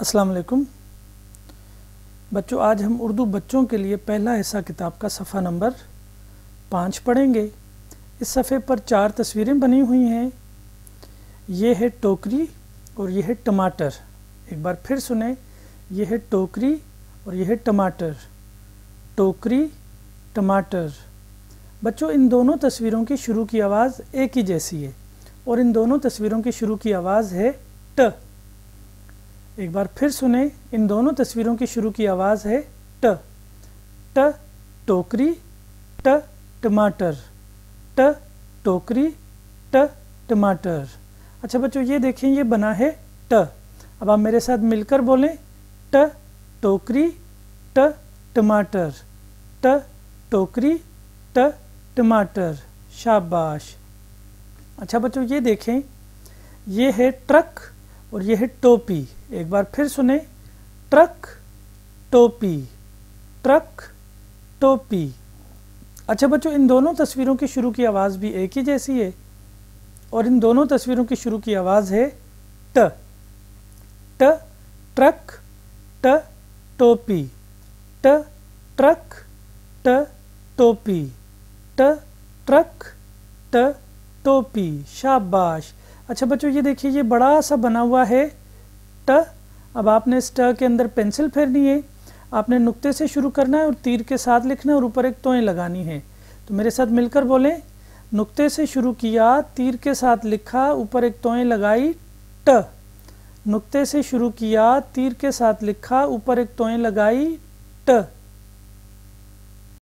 अस्सलाम वालेकुम बच्चों आज हम उर्दू बच्चों के लिए पहला हिस्सा किताब का सफ़ा नंबर पाँच पढ़ेंगे इस सफ़े पर चार तस्वीरें बनी हुई हैं ये है टोकरी और यह है टमाटर एक बार फिर सुने ये है टोकरी और यह है टमाटर टोकरी टमाटर बच्चों इन दोनों तस्वीरों की शुरू की आवाज़ एक ही जैसी है और इन दोनों तस्वीरों की शुरू की आवाज़ है ट एक बार फिर सुने इन दोनों तस्वीरों की शुरू की आवाज़ है ट ट टोकरी ट टमाटर ट टोकरी ट टमाटर अच्छा बच्चों ये देखें ये बना है ट अब आप मेरे साथ मिलकर बोलें ट टोकरी ट टमाटर ट टोकरी ट टमाटर शाबाश अच्छा बच्चों ये देखें ये है ट्रक और यह है टोपी एक बार फिर सुने ट्रक टोपी ट्रक टोपी अच्छा बच्चों इन दोनों तस्वीरों की शुरू की आवाज़ भी एक ही जैसी है और इन दोनों तस्वीरों की शुरू की आवाज़ है ट ट ट्रक ट टोपी ट ट्रक ट टोपी ट ट्रक ट टोपी शाबाश अच्छा बच्चों ये देखिए ये बड़ा सा बना हुआ है ट अब आपने इस ट के अंदर पेंसिल फेरनी है आपने नुक्ते से शुरू करना है और तीर के साथ लिखना है और ऊपर एक तोएँ लगानी है तो मेरे साथ मिलकर बोलें नुक्ते से शुरू किया तीर के साथ लिखा ऊपर एक तोएँ लगाई ट नुक्ते से शुरू किया तीर के साथ लिखा ऊपर एक तोएँ लगाई ट